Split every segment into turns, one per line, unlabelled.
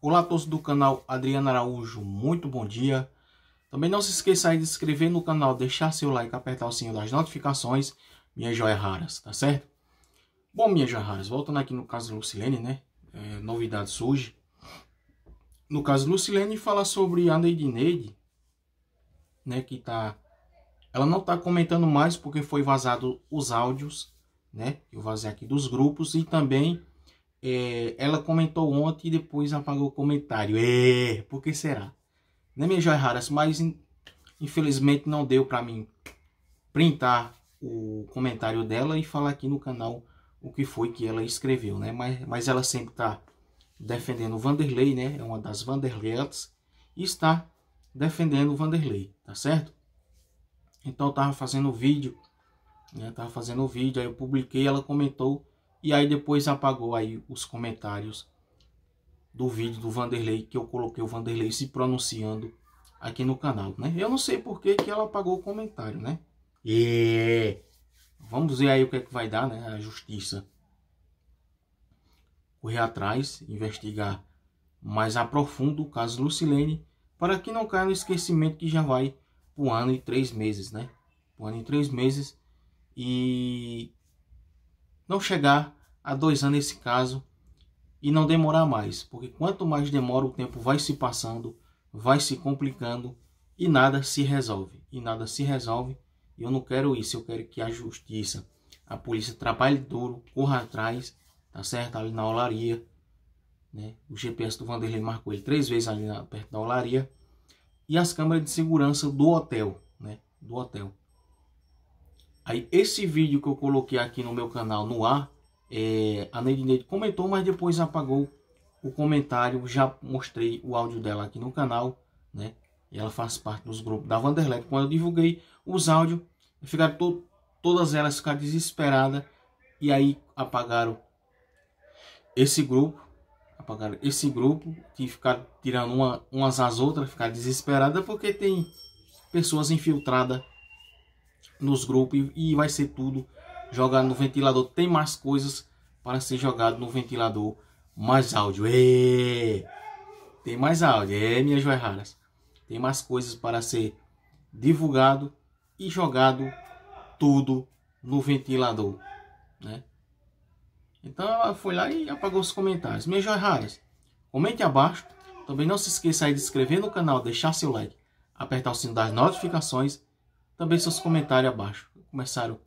Olá a todos do canal Adriano Araújo, muito bom dia. Também não se esqueça de se inscrever no canal, deixar seu like, apertar o sininho das notificações, minhas joias raras, tá certo? Bom, minhas joias raras, voltando aqui no caso Lucilene, né? É, novidade surge. No caso Lucilene, fala sobre a Neide Neide, né? Que tá... Ela não tá comentando mais porque foi vazado os áudios, né? Eu vazei aqui dos grupos e também é, ela comentou ontem e depois apagou o comentário. É, por que será? Né, minha joia raras? Mas infelizmente não deu para mim printar o comentário dela e falar aqui no canal o que foi que ela escreveu, né? Mas, mas ela sempre está defendendo o Vanderlei, né? É uma das Vanderleats e está defendendo o Vanderlei, tá certo? Então eu tava fazendo vídeo, né? Eu tava fazendo vídeo, aí eu publiquei, ela comentou e aí depois apagou aí os comentários do vídeo do Vanderlei, que eu coloquei o Vanderlei se pronunciando aqui no canal, né? Eu não sei por que, que ela apagou o comentário, né? E é. vamos ver aí o que é que vai dar, né? A justiça correr atrás, investigar mais a profundo o caso Lucilene, para que não caia no esquecimento que já vai um ano e três meses, né? Um ano e três meses e não chegar a dois anos nesse caso e não demorar mais, porque quanto mais demora, o tempo vai se passando, vai se complicando e nada se resolve. E nada se resolve. E eu não quero isso, eu quero que a justiça, a polícia trabalhe duro, corra atrás, tá certo? Ali na olaria, né? O GPS do Vanderlei marcou ele três vezes ali na, perto da olaria e as câmeras de segurança do hotel, né? Do hotel. Aí esse vídeo que eu coloquei aqui no meu canal no ar, é, a Neide Neide comentou, mas depois apagou o comentário. Já mostrei o áudio dela aqui no canal, né? E ela faz parte dos grupos da Vanderleck. Quando eu divulguei os áudios, ficaram to todas elas ficaram desesperadas e aí apagaram esse grupo apagaram esse grupo que ficaram tirando uma, umas às outras, ficaram desesperadas porque tem pessoas infiltradas nos grupos e vai ser tudo jogado no ventilador. Tem mais coisas para ser jogado no ventilador. Mais áudio. Êêê! Tem mais áudio. É, minhas joias raras. Tem mais coisas para ser divulgado e jogado tudo no ventilador. Né? Então ela foi lá e apagou os comentários. Minhas joias raras, comente abaixo. Também não se esqueça de se inscrever no canal, deixar seu like, apertar o sino das notificações também seus comentários abaixo. Começaram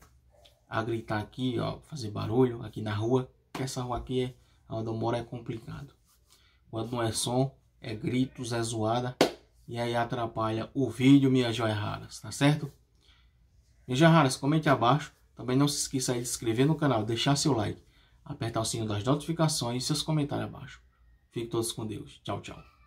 a gritar aqui, ó, fazer barulho aqui na rua. Essa rua aqui, é, onde eu moro, é complicado. Quando não é som, é gritos, é zoada. E aí atrapalha o vídeo, minha joia raras, tá certo? Minha joia raras, comente abaixo. Também não se esqueça de se inscrever no canal, deixar seu like, apertar o sininho das notificações e seus comentários abaixo. Fiquem todos com Deus. Tchau, tchau.